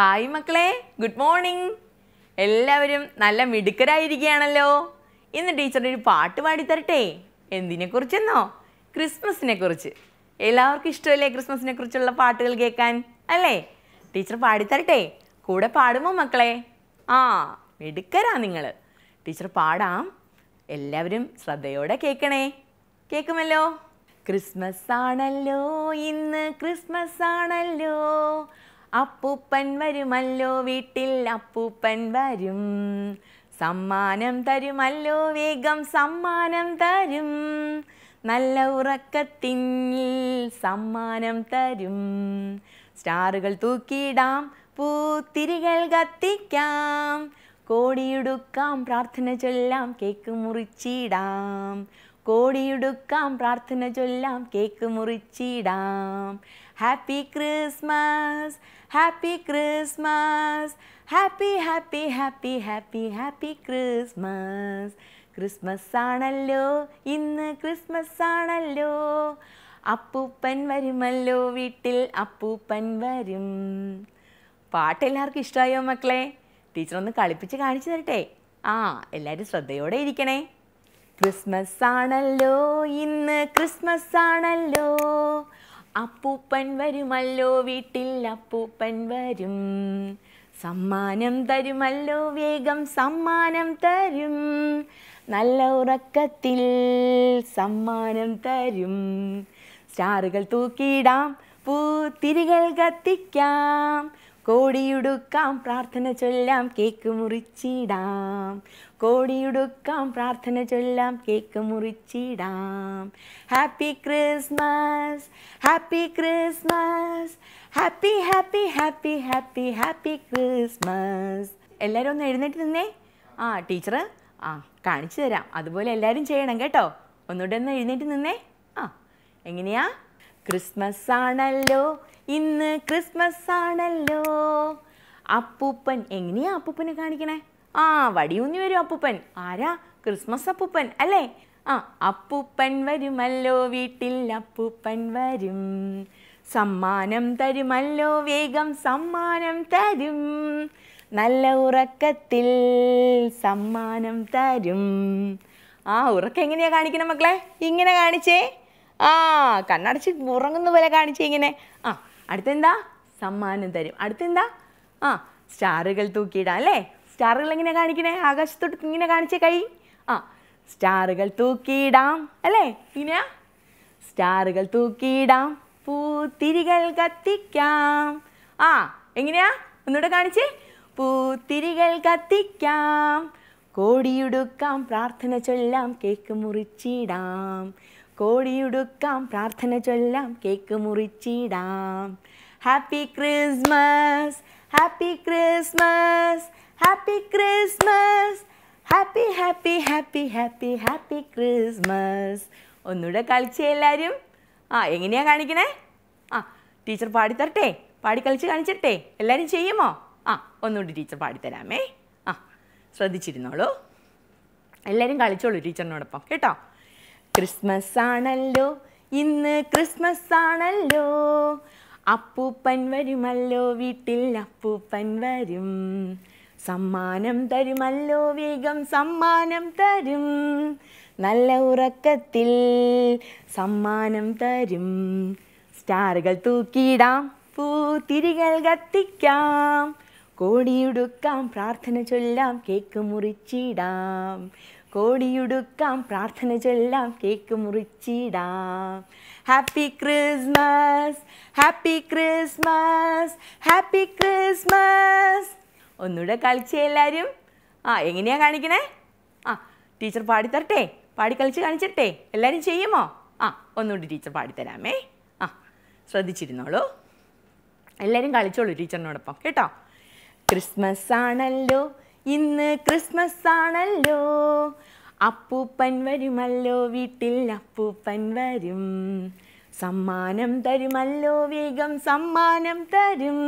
Hi മക്കളെ good morning എല്ലാവരും നല്ല മിടുക്കരായിരിക്കുകയാണല്ലോ ഇന്ന് ടീച്ചറിൻ്റെ ഒരു പാട്ട് പാടിത്തരട്ടെ എന്തിനെക്കുറിച്ചെന്നോ ക്രിസ്മസിനെ കുറിച്ച് എല്ലാവർക്കും ഇഷ്ടമല്ലേ ക്രിസ്മസിനെ കുറിച്ചുള്ള പാട്ടുകൾ കേൾക്കാൻ അല്ലേ ടീച്ചർ പാടിത്തരട്ടെ കൂടെ പാടുമോ മക്കളെ ആ മിടുക്കരാ നിങ്ങൾ ടീച്ചർ പാടാം എല്ലാവരും ശ്രദ്ധയോടെ കേൾക്കണേ കേൾക്കുമല്ലോ ക്രിസ്മസ് ആണല്ലോ ഇന്ന് ക്രിസ്മസ് ആണല്ലോ അപ്പൂപ്പൻ വരുമല്ലോ വീട്ടിൽ അപ്പൂപ്പൻ വരും സമ്മാനം തരുമല്ലോ വേഗം സമ്മാനം തരും നല്ല ഉറക്കത്തിൽ സമ്മാനം തരും സ്റ്റാറുകൾ തൂക്കിയിടാം പൂത്തിരികൾ കത്തിക്കാം കോടിയെടുക്കാം പ്രാർത്ഥന ചൊല്ലാം കേക്ക് മുറിച്ചിടാം കോടിയെടുക്കാം പ്രാർത്ഥന ചൊല്ലാം കേക്ക് മുറിച്ചിടാം happy Christmas happy Christmas happy happy happy happy happy Christmas Christmas ആണല്ലോ ഇന്ന് ക്രിസ്മസ് ആണല്ലോ അപ്പൂപ്പൻ വരുമല്ലോ വീട്ടിൽ അപ്പൂപ്പൻ വരും പാട്ട് എല്ലാവർക്കും ഇഷ്ടമായോ മക്കളെ ടീച്ചർ ഒന്ന് കളിപ്പിച്ച് കാണിച്ചു തരട്ടെ ആ എല്ലാവരും ശ്രദ്ധയോടെ ഇരിക്കണേ ക്രിസ്മസ് ആണല്ലോ ഇന്ന് ക്രിസ്മസ് ആണല്ലോ അപ്പൂപ്പൻ വരുമല്ലോ വീട്ടിൽ അപ്പൂപ്പൻ വരും സമ്മാനം തരുമല്ലോ വേഗം സമ്മാനം തരും നല്ല ഉറക്കത്തിൽ സമ്മാനം തരും സ്റ്റാറുകൾ തൂക്കിയിടാം പൂത്തിരികൾ കത്തിക്കാം കോടിയുടുക്കാം പ്രാർത്ഥന ചൊല്ലാം കേക്ക് മുറിച്ചിടാം കോടിയുടുക്കാം പ്രാർത്ഥന ചൊല്ലാം കേക്ക് മുറിച്ചിടാം happy Christmas happy Christmas happy happy happy happy happy Christmas എല്ലാവരും ഒന്ന് എഴുന്നേറ്റ് നിന്നേ ആ ടീച്ചർ ആ കാണിച്ചു തരാം അതുപോലെ എല്ലാവരും ചെയ്യണം കേട്ടോ ഒന്നുകൂടെ ഒന്ന് എഴുന്നേറ്റ് നിന്നേ ആ എങ്ങനെയാ ക്രിസ്മസ് ആണല്ലോ ഇന്ന് ക്രിസ്മസ് ആണല്ലോ അപ്പൂപ്പൻ എങ്ങനെയാ അപ്പൂപ്പനെ കാണിക്കണേ ആ വടിയൂന്നി വരും അപ്പൂപ്പൻ ആരാ ക്രിസ്മസ് അപ്പൂപ്പൻ അല്ലേ ആ അപ്പൂപ്പൻ വരുമല്ലോ വീട്ടിൽ അപ്പൂപ്പൻ വരും സമ്മാനം തരുമല്ലോ വേഗം സമ്മാനം തരും നല്ല ഉറക്കത്തിൽ സമ്മാനം തരും ആ ഉറക്കം എങ്ങനെയാ കാണിക്കണം മക്കളെ ഇങ്ങനെ കാണിച്ചേ ആ കണ്ണടച്ച് ഉറങ്ങുന്ന പോലെ കാണിച്ചേ ഇങ്ങനെ ആ അടുത്തെന്താ സമ്മാനം തരും അടുത്തെന്താ ആ സ്റ്റാറുകൾ തൂക്കിയിടാം അല്ലേ സ്റ്റാറുകൾ എങ്ങനെ കാണിക്കണേ ആകാശത്തോട്ട് ഇങ്ങനെ കാണിച്ച കൈ ആ സ്റ്റാറുകൾ തൂക്കിയിടാം അല്ലേ ഇങ്ങനെയാ സ്റ്റാറുകൾ തൂക്കിയിടാം പൂത്തിരികൾ കത്തിക്കാം ആ എങ്ങനെയാ ഒന്നുകൂടെ കാണിച്ചേ പൂത്തിരികൾ കത്തിക്കാം കോടിയുടുക്കാം പ്രാർത്ഥന ചൊല്ലാം കേക്ക് മുറിച്ചിടാം കോടിയുടുക്കാം പ്രാർത്ഥന ചൊല്ലാം കേക്ക് മുറിച്ചിടാം happy Christmas happy Christmas happy Christmas happy happy happy happy happy Christmas ഒന്നുകൂടെ കളിച്ച് എല്ലാവരും ആ എങ്ങനെയാണ് കാണിക്കണേ ആ ടീച്ചർ പാടിത്തരട്ടെ പാടി കളിച്ച് കാണിച്ചിട്ടെ എല്ലാവരും ചെയ്യുമോ ആ ഒന്നുകൂടി ടീച്ചർ പാടിത്തരാമേ ആ ശ്രദ്ധിച്ചിരുന്നോളൂ എല്ലാവരും കളിച്ചോളൂ ടീച്ചറിനോടൊപ്പം കേട്ടോ ക്രിസ്മസ് ആണല്ലോ ഇന്ന് ക്രിസ്മസ് ആണല്ലോ അപ്പൂപ്പൻ വരുമല്ലോ വീട്ടിൽ അപ്പൂപ്പൻ വരും സമ്മാനം തരുമല്ലോ വേഗം സമ്മാനം തരും നല്ല ഉറക്കത്തിൽ സമ്മാനം തരും സ്റ്റാറുകൾ തൂക്കിയിടാം പൂത്തിരികൾ കത്തിക്കാം കോടിയുടുക്കാം പ്രാർത്ഥന ചൊല്ലാം കേക്ക് മുറിച്ചിടാം കോടിയുടുക്കാം പ്രാർത്ഥന ചൊല്ലാം കേക്ക് മുറിച്ചിടാം happy Christmas happy Christmas happy Christmas ഒന്നുകൂടെ കളിച്ച് എല്ലാവരും ആ എങ്ങനെയാണ് കാണിക്കണേ ആ ടീച്ചർ പാടിത്തരട്ടെ പാടി കളിച്ച് കാണിച്ചിട്ടെ എല്ലാവരും ചെയ്യുമോ ആ ഒന്നുകൂടി ടീച്ചർ പാടിത്തരാമേ ആ ശ്രദ്ധിച്ചിരുന്നോളൂ എല്ലാവരും കളിച്ചോളൂ ടീച്ചറിനോടൊപ്പം കേട്ടോ ക്രിസ്മസ് ആണല്ലോ ഇന്ന് ക്രിസ്മസ് ആണല്ലോ അപ്പൂപ്പൻ വരുമല്ലോ വീട്ടിൽ അപ്പൂപ്പൻ വരും സമ്മാനം തരുമല്ലോ വേഗം സമ്മാനം തരും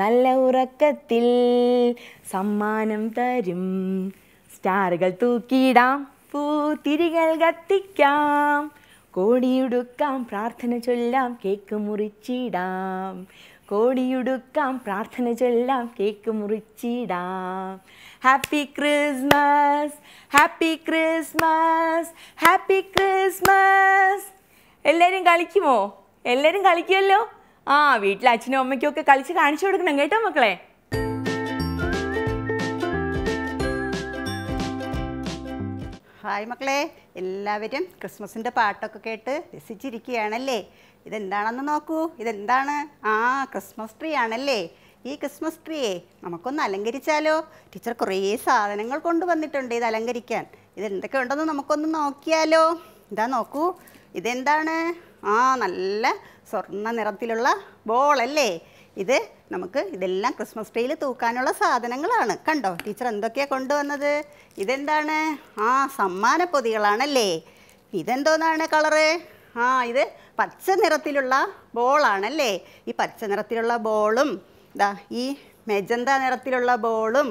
നല്ല ഉറക്കത്തിൽ സമ്മാനം തരും സ്റ്റാറുകൾ തൂക്കിയിടാം പൂത്തിരികൾ കത്തിക്കാം കോടിയുടുക്കാം പ്രാർത്ഥന ചൊല്ലാം കേക്ക് മുറിച്ചിടാം കോടിയുടുക്കാം പ്രാർത്ഥന ചെല്ലാം കേക്ക് മുറിച്ചിടാം happy Christmas happy Christmas happy Christmas എല്ലാവരും കളിക്കുമോ എല്ലാവരും കളിക്കുമല്ലോ ആ വീട്ടിലെ അച്ഛനും അമ്മയ്ക്കും ഒക്കെ കളിച്ച് കാണിച്ചു കൊടുക്കണം കേട്ടോ മക്കളെ ഹായ് മക്കളെ എല്ലാവരും ക്രിസ്മസിൻ്റെ പാട്ടൊക്കെ കേട്ട് രസിച്ചിരിക്കുകയാണല്ലേ ഇതെന്താണെന്ന് നോക്കൂ ഇതെന്താണ് ആ ക്രിസ്മസ് ട്രീ ആണല്ലേ ഈ ക്രിസ്മസ് ട്രീയെ നമുക്കൊന്ന് അലങ്കരിച്ചാലോ ടീച്ചർ കുറേ സാധനങ്ങൾ കൊണ്ടുവന്നിട്ടുണ്ട് ഇത് അലങ്കരിക്കാൻ ഇതെന്തൊക്കെ ഉണ്ടെന്ന് നമുക്കൊന്ന് നോക്കിയാലോ ഇതാ നോക്കൂ ഇതെന്താണ് ആ നല്ല സ്വർണ്ണ നിറത്തിലുള്ള ബോൾ അല്ലേ ഇത് നമുക്ക് ഇതെല്ലാം ക്രിസ്മസ് ട്രീയിൽ തൂക്കാനുള്ള സാധനങ്ങളാണ് കണ്ടോ ടീച്ചർ എന്തൊക്കെയാണ് കൊണ്ടുവന്നത് ഇതെന്താണ് ആ സമ്മാനപ്പൊതികളാണല്ലേ ഇതെന്തോന്നാണ് കളറ് ആ ഇത് പച്ച നിറത്തിലുള്ള ബോളാണല്ലേ ഈ പച്ച നിറത്തിലുള്ള ബോളും ഇതാ ഈ മെജന്ത നിറത്തിലുള്ള ബോളും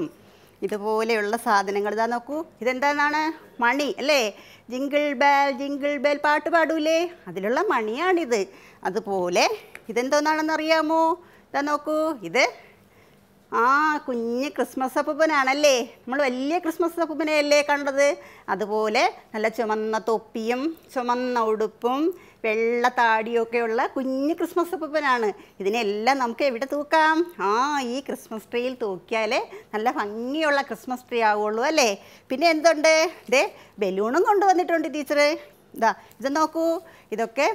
ഇതുപോലെയുള്ള സാധനങ്ങൾ ഇതാ നോക്കൂ ഇതെന്താണ് മണി അല്ലേ ജിങ്കിൾ ബേൽ ജിങ്കിൾ ബേൽ പാട്ട് പാടൂലേ അതിലുള്ള മണിയാണിത് അതുപോലെ ഇതെന്തോന്നാണെന്ന് അറിയാമോ ഇതാ നോക്കൂ ഇത് ആ കുഞ്ഞ് ക്രിസ്മസ് അപ്പൂപ്പനാണല്ലേ നമ്മൾ വലിയ ക്രിസ്മസ് അപ്പൂപ്പനെയല്ലേ കണ്ടത് അതുപോലെ നല്ല ചുമന്ന തൊപ്പിയും ചുമന്ന ഉടുപ്പും വെള്ള താടിയൊക്കെ ഉള്ള കുഞ്ഞു ക്രിസ്മസ് അപ്പനാണ് ഇതിനെല്ലാം നമുക്ക് എവിടെ തൂക്കാം ആ ഈ ക്രിസ്മസ് ട്രീയിൽ തൂക്കിയാലേ നല്ല ഭംഗിയുള്ള ക്രിസ്മസ് ട്രീ ആവുള്ളൂ അല്ലേ പിന്നെ എന്തുണ്ട് ഇതേ ബലൂണും കൊണ്ടുവന്നിട്ടുണ്ട് ടീച്ചറ് ഇതാ ഇത് നോക്കൂ ഇതൊക്കെ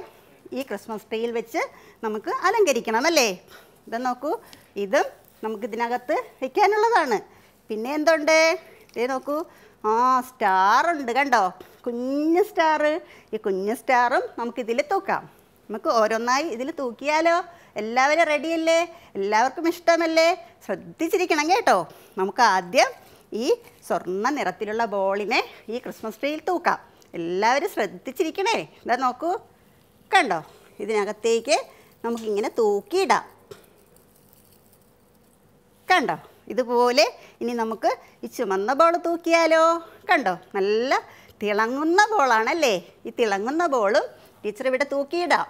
ഈ ക്രിസ്മസ് ട്രീയിൽ വെച്ച് നമുക്ക് അലങ്കരിക്കണം അല്ലേ ഇത് നോക്കൂ ഇതും നമുക്ക് ഇതിനകത്ത് വയ്ക്കാനുള്ളതാണ് പിന്നെ എന്തുണ്ട് ഇതേ നോക്കൂ ആ സ്റ്റാർ ഉണ്ട് കണ്ടോ കുഞ്ഞു സ്റ്റാർ ഈ കുഞ്ഞു സ്റ്റാറും നമുക്കിതിൽ തൂക്കാം നമുക്ക് ഓരോന്നായി ഇതിൽ തൂക്കിയാലോ എല്ലാവരും റെഡിയല്ലേ എല്ലാവർക്കും ഇഷ്ടമല്ലേ ശ്രദ്ധിച്ചിരിക്കണം കേട്ടോ നമുക്ക് ആദ്യം ഈ സ്വർണ്ണ നിറത്തിലുള്ള ബോളിനെ ഈ ക്രിസ്മസ് ട്രീയിൽ തൂക്കാം എല്ലാവരും ശ്രദ്ധിച്ചിരിക്കണേ ഇതാ നോക്കൂ കണ്ടോ ഇതിനകത്തേക്ക് നമുക്കിങ്ങനെ തൂക്കിയിടാം കണ്ടോ ഇതുപോലെ ഇനി നമുക്ക് ഈ ചുമന്ന ബോൾ തൂക്കിയാലോ കണ്ടോ നല്ല തിളങ്ങുന്ന ബോളാണല്ലേ ഈ തിളങ്ങുന്ന ബോള് ടീച്ചർ ഇവിടെ തൂക്കിയിടാം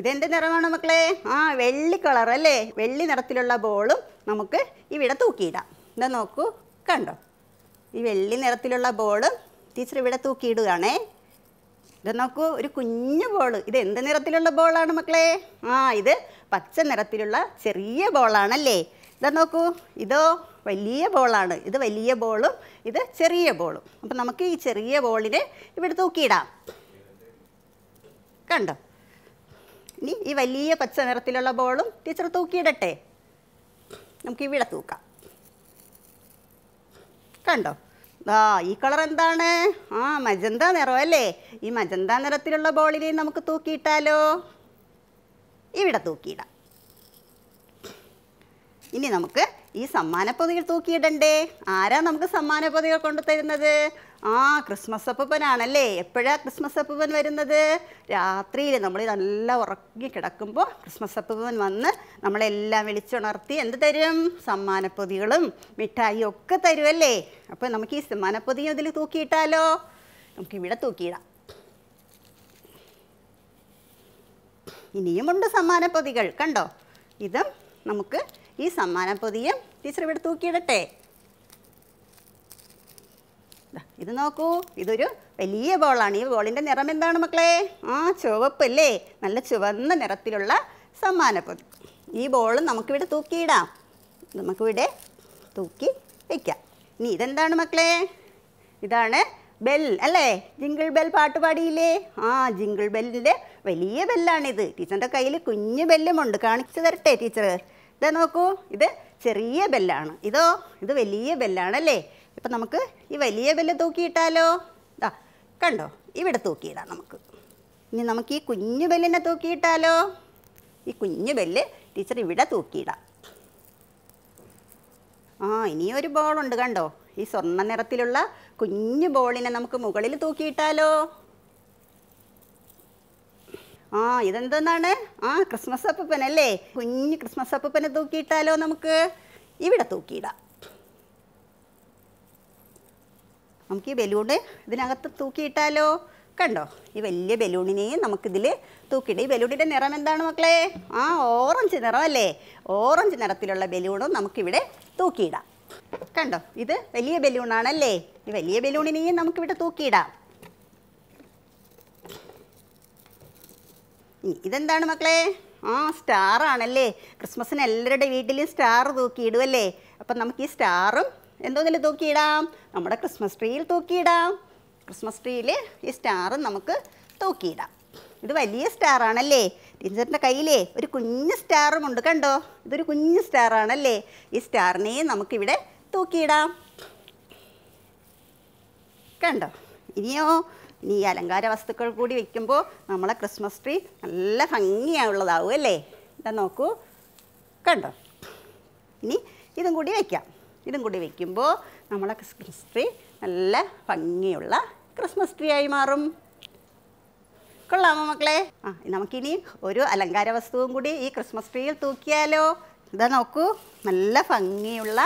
ഇതെന്ത് നിറമാണ് മക്കളെ ആ വെള്ളി കളർ അല്ലേ വെള്ളി നിറത്തിലുള്ള ബോളും നമുക്ക് ഇവിടെ തൂക്കിയിടാം ഇതാ നോക്കൂ കണ്ടോ ഈ വെള്ളി നിറത്തിലുള്ള ബോളും ടീച്ചർ ഇവിടെ തൂക്കിയിടുകയാണേ ഇത് നോക്കൂ ഒരു കുഞ്ഞു ബോൾ ഇത് എന്ത് നിറത്തിലുള്ള ബോളാണ് മക്കളെ ആ ഇത് പച്ച നിറത്തിലുള്ള ചെറിയ ബോളാണല്ലേ ഇതാ നോക്കൂ ഇതോ വലിയ ബോളാണ് ഇത് വലിയ ബോളും ഇത് ചെറിയ ബോളും അപ്പം നമുക്ക് ഈ ചെറിയ ബോളിനെ ഇവിടെ തൂക്കിയിടാം കണ്ടോ ഇനി ഈ വലിയ പച്ച നിറത്തിലുള്ള ബോളും ടീച്ചർ തൂക്കിയിടട്ടെ നമുക്ക് ഇവിടെ തൂക്കാം കണ്ടോ ആ ഈ കളർ എന്താണ് ആ മജന്ത നിറം അല്ലേ ഈ മജന്ത നിറത്തിലുള്ള ബോളിനെ നമുക്ക് തൂക്കിയിട്ടാലോ ഇവിടെ തൂക്കിയിടാം ഇനി നമുക്ക് ഈ പൊതികൾ തൂക്കിയിടണ്ടേ ആരാ നമുക്ക് പൊതികൾ കൊണ്ടു തരുന്നത് ആ ക്രിസ്മസ് അപ്പൂപ്പനാണല്ലേ എപ്പോഴാ ക്രിസ്മസ് അപ്പൂപ്പൻ വരുന്നത് രാത്രിയിൽ നമ്മൾ നല്ല ഉറങ്ങി കിടക്കുമ്പോൾ ക്രിസ്മസ് അപ്പൂപ്പൻ വന്ന് നമ്മളെല്ലാം വിളിച്ചുണർത്തി എന്ത് തരും പൊതികളും മിഠായിയും ഒക്കെ തരുമല്ലേ അപ്പോൾ നമുക്ക് ഈ സമ്മാനപ്പൊതിയും ഇതിൽ തൂക്കിയിട്ടാലോ ഇവിടെ തൂക്കിയിടാം ഇനിയുമുണ്ട് പൊതികൾ കണ്ടോ ഇതും നമുക്ക് ഈ സമ്മാനപ്പൊതിയും ടീച്ചർ ഇവിടെ തൂക്കിയിടട്ടെ ഇത് നോക്കൂ ഇതൊരു വലിയ ബോളാണ് ഈ ബോളിൻ്റെ നിറം എന്താണ് മക്കളെ ആ ചുവപ്പല്ലേ നല്ല ചുവന്ന നിറത്തിലുള്ള പൊതി ഈ ബോളും നമുക്കിവിടെ തൂക്കിയിടാം നമുക്കിവിടെ തൂക്കി വയ്ക്കാം ഇനി ഇതെന്താണ് മക്കളെ ഇതാണ് ബെൽ അല്ലേ ജിങ്കിൾ ബെൽ പാട്ട് പാടിയില്ലേ ആ ജിങ്കിൾ ബെല്ലിൻ്റെ വലിയ ബെല്ലാണിത് ടീച്ചറിൻ്റെ കയ്യിൽ കുഞ്ഞു ബെല്ലുമുണ്ട് കാണിച്ചു തരട്ടെ ടീച്ചർ ഇതേ നോക്കൂ ഇത് ചെറിയ ബെല്ലാണ് ഇതോ ഇത് വലിയ ബെല്ലാണല്ലേ ഇപ്പം നമുക്ക് ഈ വലിയ ബെല്ല് തൂക്കിയിട്ടാലോ ആ കണ്ടോ ഇവിടെ തൂക്കിയിടാം നമുക്ക് ഇനി നമുക്ക് ഈ കുഞ്ഞു ബെല്ലിനെ തൂക്കിയിട്ടാലോ ഈ കുഞ്ഞു ബെല്ല് ടീച്ചർ ഇവിടെ തൂക്കിയിടാം ആ ഇനിയൊരു ബോളുണ്ട് കണ്ടോ ഈ സ്വർണ്ണ നിറത്തിലുള്ള കുഞ്ഞു ബോളിനെ നമുക്ക് മുകളിൽ തൂക്കിയിട്ടാലോ ആ ഇതെന്താണ് ആ ക്രിസ്മസ് അപ്പൂപ്പൻ അല്ലേ കുഞ്ഞ് ക്രിസ്മസ് അപ്പൂപ്പനെ തൂക്കിയിട്ടാലോ നമുക്ക് ഇവിടെ തൂക്കിയിടാം നമുക്ക് ഈ ബലൂണ് ഇതിനകത്ത് തൂക്കിയിട്ടാലോ കണ്ടോ ഈ വലിയ ബലൂണിനെയും നമുക്കിതിൽ തൂക്കിയിട്ട് ഈ ബലൂണിൻ്റെ നിറം എന്താണ് മക്കളെ ആ ഓറഞ്ച് നിറം അല്ലേ ഓറഞ്ച് നിറത്തിലുള്ള ബലൂണും നമുക്കിവിടെ തൂക്കിയിടാം കണ്ടോ ഇത് വലിയ ബലൂണാണല്ലേ ഈ വലിയ ബലൂണിനെയും നമുക്കിവിടെ തൂക്കിയിടാം ഇതെന്താണ് മക്കളെ ആ സ്റ്റാർ ആണല്ലേ ക്രിസ്മസിന് എല്ലാവരുടെ വീട്ടിലും സ്റ്റാർ തൂക്കിയിടുമല്ലേ അപ്പം നമുക്ക് ഈ സ്റ്റാറും എന്തോന്നിൽ തൂക്കിയിടാം നമ്മുടെ ക്രിസ്മസ് ട്രീയിൽ തൂക്കിയിടാം ക്രിസ്മസ് ട്രീയിൽ ഈ സ്റ്റാറും നമുക്ക് തൂക്കിയിടാം ഇത് വലിയ സ്റ്റാർ ആണല്ലേ ടീച്ചറിൻ്റെ കയ്യിലേ ഒരു കുഞ്ഞ് സ്റ്റാറും ഉണ്ട് കണ്ടോ ഇതൊരു കുഞ്ഞ് സ്റ്റാർ ആണല്ലേ ഈ സ്റ്റാറിനെയും നമുക്കിവിടെ തൂക്കിയിടാം കണ്ടോ ഇനിയോ ഇനി ഈ അലങ്കാര വസ്തുക്കൾ കൂടി വെക്കുമ്പോൾ നമ്മളെ ക്രിസ്മസ് ട്രീ നല്ല ഭംഗിയുള്ളതാവും അല്ലേ ഇതാ നോക്കൂ കണ്ടോ ഇനി ഇതും കൂടി വയ്ക്കാം ഇതും കൂടി വയ്ക്കുമ്പോൾ നമ്മളെ ക്രിസ്മസ് ട്രീ നല്ല ഭംഗിയുള്ള ക്രിസ്മസ് ട്രീ ആയി മാറും കൊള്ളാമോ മക്കളെ ആ നമുക്കിനി ഒരു അലങ്കാര വസ്തുവും കൂടി ഈ ക്രിസ്മസ് ട്രീയിൽ തൂക്കിയാലോ ഇതാ നോക്കൂ നല്ല ഭംഗിയുള്ള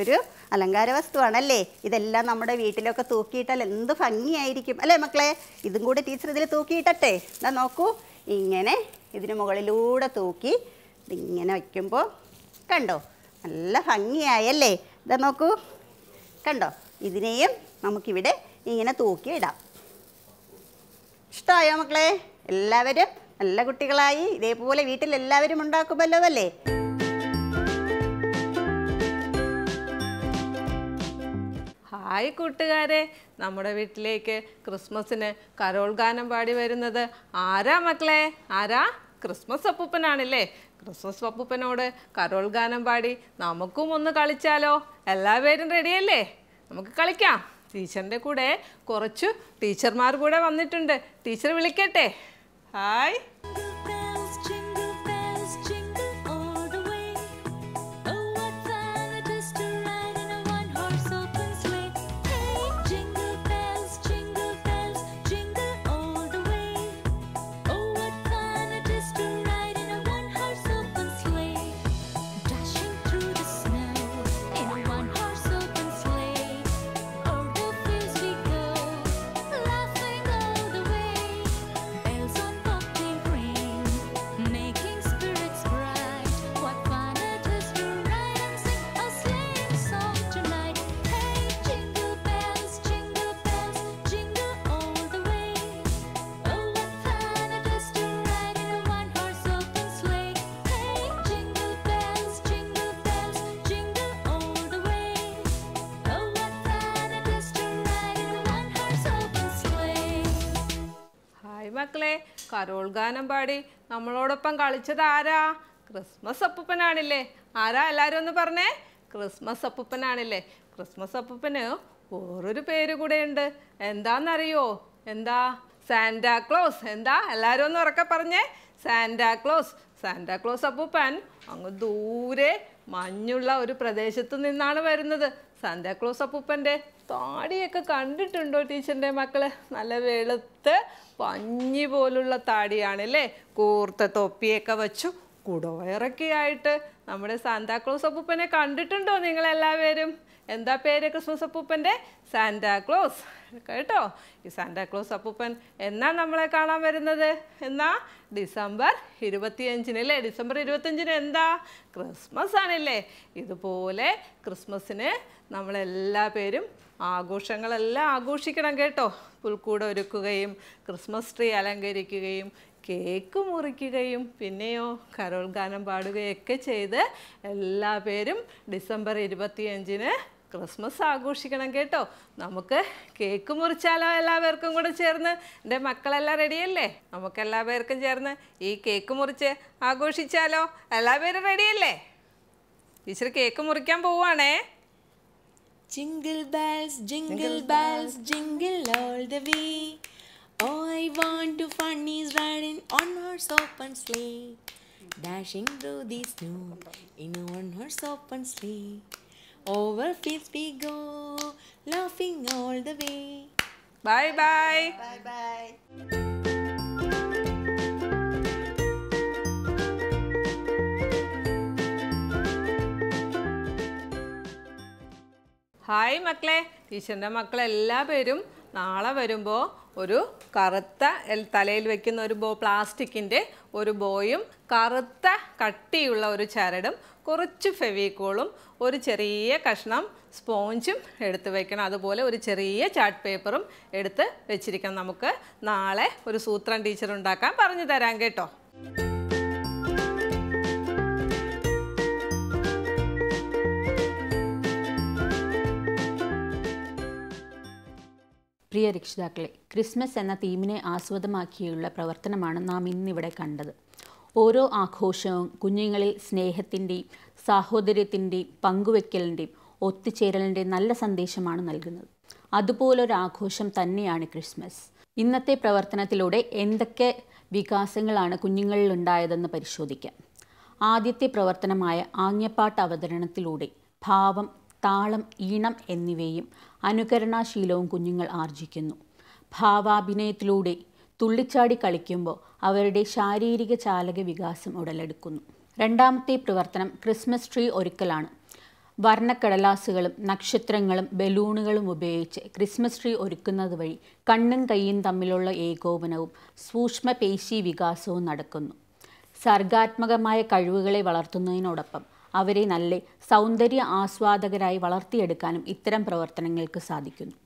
ഒരു അലങ്കാര വസ്തുവാണല്ലേ ഇതെല്ലാം നമ്മുടെ വീട്ടിലൊക്കെ തൂക്കിയിട്ടാൽ എന്ത് ഭംഗിയായിരിക്കും അല്ലേ മക്കളെ ഇതും കൂടി ടീച്ചർ ഇതിൽ തൂക്കിയിട്ടട്ടെ എന്നാ നോക്കൂ ഇങ്ങനെ ഇതിന് മുകളിലൂടെ തൂക്കി ഇതിങ്ങനെ വയ്ക്കുമ്പോൾ കണ്ടോ നല്ല ഭംഗിയായല്ലേ ഇതാ നോക്കൂ കണ്ടോ ഇതിനെയും നമുക്കിവിടെ ഇങ്ങനെ തൂക്കി ഇടാം ഇഷ്ടമായോ മക്കളെ എല്ലാവരും നല്ല കുട്ടികളായി ഇതേപോലെ വീട്ടിൽ എല്ലാവരും ഉണ്ടാക്കുമല്ലോ അല്ലേ ഹായ് കൂട്ടുകാരെ നമ്മുടെ വീട്ടിലേക്ക് ക്രിസ്മസിന് കരോൾ ഗാനം പാടി വരുന്നത് ആരാ മക്കളെ ആരാ ക്രിസ്മസ് അപ്പൂപ്പനാണല്ലേ ക്രിസ്മസ് അപ്പൂപ്പനോട് കരോൾ ഗാനം പാടി നമുക്കും ഒന്ന് കളിച്ചാലോ എല്ലാവരും റെഡിയല്ലേ നമുക്ക് കളിക്കാം ടീച്ചറിൻ്റെ കൂടെ കുറച്ച് ടീച്ചർമാർ കൂടെ വന്നിട്ടുണ്ട് ടീച്ചർ വിളിക്കട്ടെ ഹായ് മക്കളെ കരോൾ ഗാനം പാടി നമ്മളോടൊപ്പം കളിച്ചത് ആരാ ക്രിസ്മസ് അപ്പൂപ്പനാണില്ലേ ആരാ എല്ലാവരും ഒന്ന് പറഞ്ഞേ ക്രിസ്മസ് അപ്പൂപ്പനാണില്ലേ ക്രിസ്മസ് അപ്പൂപ്പന് വേറൊരു പേര് കൂടെ ഉണ്ട് എന്താണെന്നറിയോ എന്താ സാന്റാക്ലോസ് എന്താ എല്ലാവരും ഒന്ന് ഉറക്കെ പറഞ്ഞേ സാന്റാക്ലോസ് സാന്റാക്ലോസ് അപ്പൂപ്പൻ അങ്ങ് ദൂരെ മഞ്ഞുള്ള ഒരു പ്രദേശത്ത് നിന്നാണ് വരുന്നത് സാന്താക്ലോസ് അപ്പൂപ്പൻ്റെ താടിയൊക്കെ കണ്ടിട്ടുണ്ടോ ടീച്ചറിൻ്റെ മക്കള് നല്ല വെളുത്ത് പഞ്ഞി പോലുള്ള താടിയാണല്ലേ കൂർത്ത തൊപ്പിയൊക്കെ വെച്ചു കുടവയറൊക്കെ ആയിട്ട് നമ്മുടെ സാന്താക്ലോസ് അപ്പൂപ്പനെ കണ്ടിട്ടുണ്ടോ നിങ്ങളെല്ലാവരും എന്താ പേര് ക്രിസ്മസ് അപ്പൂപ്പൻ്റെ സാന്റാക്ലോസ് കേട്ടോ ഈ സാന്റാക്ലോസ് അപ്പൂപ്പൻ എന്നാ നമ്മളെ കാണാൻ വരുന്നത് എന്നാ ഡിസംബർ ഇരുപത്തിയഞ്ചിന് അല്ലേ ഡിസംബർ ഇരുപത്തിയഞ്ചിന് എന്താ ക്രിസ്മസ് ആണല്ലേ ഇതുപോലെ ക്രിസ്മസിന് നമ്മളെല്ലാ പേരും ആഘോഷങ്ങളെല്ലാം ആഘോഷിക്കണം കേട്ടോ പുൽക്കൂട ഒരുക്കുകയും ക്രിസ്മസ് ട്രീ അലങ്കരിക്കുകയും കേക്ക് മുറിക്കുകയും പിന്നെയോ കരോൾ ഗാനം പാടുകയൊക്കെ ചെയ്ത് എല്ലാ പേരും ഡിസംബർ ഇരുപത്തിയഞ്ചിന് ക്രിസ്മസ് ആഘോഷിക്കണം കേട്ടോ നമുക്ക് കേക്ക് മുറിച്ചാലോ എല്ലാവർക്കും കൂടെ ചേർന്ന് എൻ്റെ മക്കളെല്ലാം റെഡിയല്ലേ നമുക്ക് എല്ലാവർക്കും ചേർന്ന് ഈ കേക്ക് മുറിച്ച് ആഘോഷിച്ചാലോ എല്ലാവരും റെഡിയല്ലേ ഇച്ചിരി കേക്ക് മുറിക്കാൻ പോവാണേ jingle bells jingle bells jingle all the way oh I want to funny is ride in on horse sleigh dashing through the snow in on horse open sleigh over fields we go, laughing all the way. Bye bye. Bye bye. Hi മക്കളെ ടീച്ചറിൻ്റെ മക്കളെ എല്ലാ പേരും നാളെ വരുമ്പോൾ ഒരു കറുത്ത തലയിൽ വെക്കുന്ന ഒരു ബോ പ്ലാസ്റ്റിക്കിൻ്റെ ഒരു ബോയും കറുത്ത കട്ടിയുള്ള ഒരു ചരടും കുറച്ച് ഫെവിക്കോളും ഒരു ചെറിയ കഷ്ണം സ്പോഞ്ചും എടുത്ത് വയ്ക്കണം അതുപോലെ ഒരു ചെറിയ ചാർട്ട് പേപ്പറും എടുത്ത് വെച്ചിരിക്കണം നമുക്ക് നാളെ ഒരു സൂത്രം ടീച്ചർ ഉണ്ടാക്കാൻ പറഞ്ഞു തരാം കേട്ടോ പ്രിയ രക്ഷിതാക്കളെ ക്രിസ്മസ് എന്ന തീമിനെ ആസ്വദമാക്കിയുള്ള പ്രവർത്തനമാണ് നാം ഇന്നിവിടെ കണ്ടത് ഓരോ ആഘോഷവും കുഞ്ഞുങ്ങളിൽ സ്നേഹത്തിൻ്റെയും സാഹോദര്യത്തിൻ്റെയും പങ്കുവെക്കലിൻ്റെയും ഒത്തുചേരലിൻ്റെയും നല്ല സന്ദേശമാണ് നൽകുന്നത് അതുപോലൊരാഘോഷം ആഘോഷം തന്നെയാണ് ക്രിസ്മസ് ഇന്നത്തെ പ്രവർത്തനത്തിലൂടെ എന്തൊക്കെ വികാസങ്ങളാണ് കുഞ്ഞുങ്ങളിൽ ഉണ്ടായതെന്ന് പരിശോധിക്കാം ആദ്യത്തെ പ്രവർത്തനമായ ആംഗ്യപ്പാട്ട് അവതരണത്തിലൂടെ ഭാവം താളം ഈണം എന്നിവയും അനുകരണാശീലവും കുഞ്ഞുങ്ങൾ ആർജിക്കുന്നു ഭാവാഭിനയത്തിലൂടെ തുള്ളിച്ചാടി കളിക്കുമ്പോൾ അവരുടെ ശാരീരിക ചാലക വികാസം ഉടലെടുക്കുന്നു രണ്ടാമത്തെ പ്രവർത്തനം ക്രിസ്മസ് ട്രീ ഒരുക്കലാണ് വർണ്ണക്കടലാസുകളും നക്ഷത്രങ്ങളും ബലൂണുകളും ഉപയോഗിച്ച് ക്രിസ്മസ് ട്രീ ഒരുക്കുന്നത് വഴി കണ്ണും കൈയും തമ്മിലുള്ള ഏകോപനവും സൂക്ഷ്മ പേശി വികാസവും നടക്കുന്നു സർഗാത്മകമായ കഴിവുകളെ വളർത്തുന്നതിനോടൊപ്പം അവരെ നല്ല സൗന്ദര്യ ആസ്വാദകരായി വളർത്തിയെടുക്കാനും ഇത്തരം പ്രവർത്തനങ്ങൾക്ക് സാധിക്കുന്നു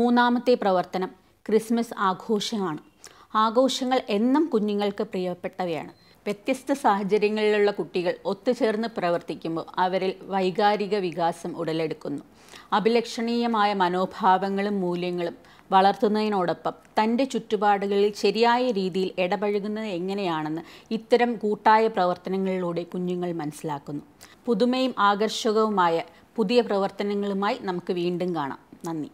മൂന്നാമത്തെ പ്രവർത്തനം ക്രിസ്മസ് ആഘോഷമാണ് ആഘോഷങ്ങൾ എന്നും കുഞ്ഞുങ്ങൾക്ക് പ്രിയപ്പെട്ടവയാണ് വ്യത്യസ്ത സാഹചര്യങ്ങളിലുള്ള കുട്ടികൾ ഒത്തുചേർന്ന് പ്രവർത്തിക്കുമ്പോൾ അവരിൽ വൈകാരിക വികാസം ഉടലെടുക്കുന്നു അഭിലക്ഷണീയമായ മനോഭാവങ്ങളും മൂല്യങ്ങളും വളർത്തുന്നതിനോടൊപ്പം തൻ്റെ ചുറ്റുപാടുകളിൽ ശരിയായ രീതിയിൽ ഇടപഴകുന്നത് എങ്ങനെയാണെന്ന് ഇത്തരം കൂട്ടായ പ്രവർത്തനങ്ങളിലൂടെ കുഞ്ഞുങ്ങൾ മനസ്സിലാക്കുന്നു പുതുമയും ആകർഷകവുമായ പുതിയ പ്രവർത്തനങ്ങളുമായി നമുക്ക് വീണ്ടും കാണാം നന്ദി